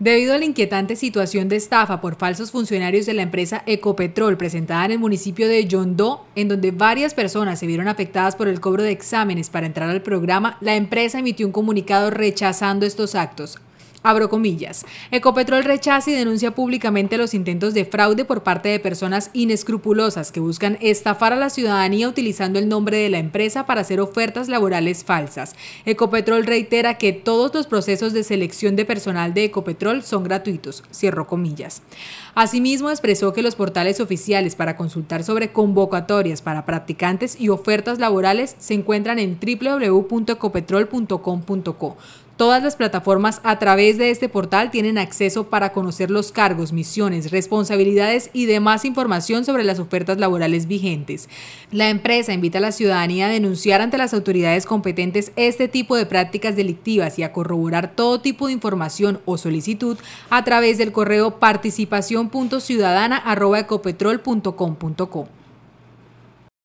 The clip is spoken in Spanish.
Debido a la inquietante situación de estafa por falsos funcionarios de la empresa Ecopetrol presentada en el municipio de Yondó, en donde varias personas se vieron afectadas por el cobro de exámenes para entrar al programa, la empresa emitió un comunicado rechazando estos actos, Abro comillas. Ecopetrol rechaza y denuncia públicamente los intentos de fraude por parte de personas inescrupulosas que buscan estafar a la ciudadanía utilizando el nombre de la empresa para hacer ofertas laborales falsas. Ecopetrol reitera que todos los procesos de selección de personal de Ecopetrol son gratuitos. Cierro comillas. Asimismo, expresó que los portales oficiales para consultar sobre convocatorias para practicantes y ofertas laborales se encuentran en www.ecopetrol.com.co. Todas las plataformas a través de este portal tienen acceso para conocer los cargos, misiones, responsabilidades y demás información sobre las ofertas laborales vigentes. La empresa invita a la ciudadanía a denunciar ante las autoridades competentes este tipo de prácticas delictivas y a corroborar todo tipo de información o solicitud a través del correo participación.ciudadana.ecopetrol.com.co.